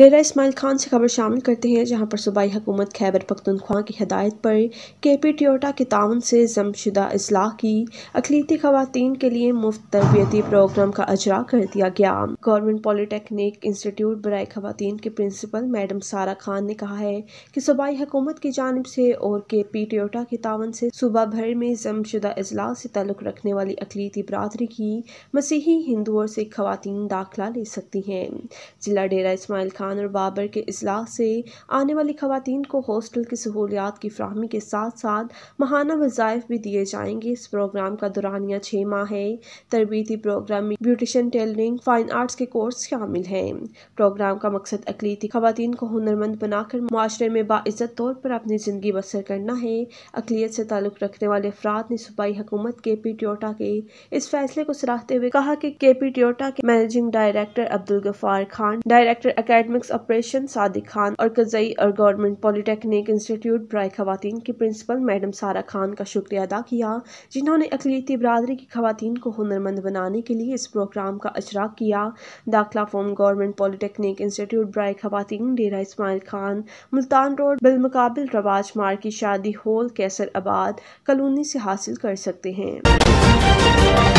डेरा इसमाइल खान से खबर शामिल करते हैं जहां पर सूबाई हुकूमत खैबर पख्तनख्वा की हदायत पर के पी टियोटा के ताउन से जमशुदा असलाह की अखिलती खातन के लिए मुफ्त तरबियती प्रोग्राम का अजरा कर दिया गया गवर्नमेंट पॉलीटेक्निक इंस्टीट्यूट बरए खातन के प्रिंसिपल मैडम सारा खान ने कहा है कि सूबाई हुकूमत की जानब से और के पी टियोटा के ताउन से सुबह भर में जमशुदा अजलास से तल्लक रखने वाली अकलीती बरदरी की मसीही हिंदू और सिख खातन दाखिला ले सकती हैं जिला डेरा इसमाइल खान खान और बाबर के असलाह से आने वाली खातन को हॉस्टल की सहूलियात की फ्राहमी के साथ साथ महाना वज़ायफ भी दिए जाएंगे इस प्रोग्राम का दुरानिया छः माह है तरबती प्रोग्राम में ब्यूटिशन टेलरिंग फाइन आर्ट्स के कोर्स शामिल हैं प्रोग्राम का मकसद अकलीती खातन को हनरमंद बनाकर माशरे में बाज़त तौर पर अपनी ज़िंदगी बसर करना है अकलीत से ताल्लुक़ रखने वाले अफराद ने सूबाई हुकूमत के पी ट्योटा के इस फैसले को सराहते हुए कहा कि के पी ट्योटा के managing director Abdul Gaffar Khan director academy academics operation Sadiq Khan और कजई और गवर्नमेंट पॉलिटेक्निक इंस्टीट्यूट ब्राय खातन की प्रिंसिपल मैडम सारा खान का शुक्रिया अदा किया जिन्होंने अकलीती बरदरी की खातन को हुनरमंद बनाने के लिए इस प्रोग्राम का अजरा किया दाखिला फॉर्म गवर्नमेंट पॉलीटेक्निक इंस्टीट्यूट ब्राय खातन डेरा इसमाइल खान मुल्तान रोड बिलमकबिल रवाज मार की शादी होल कैसर आबाद कलोनी से हासिल कर सकते हैं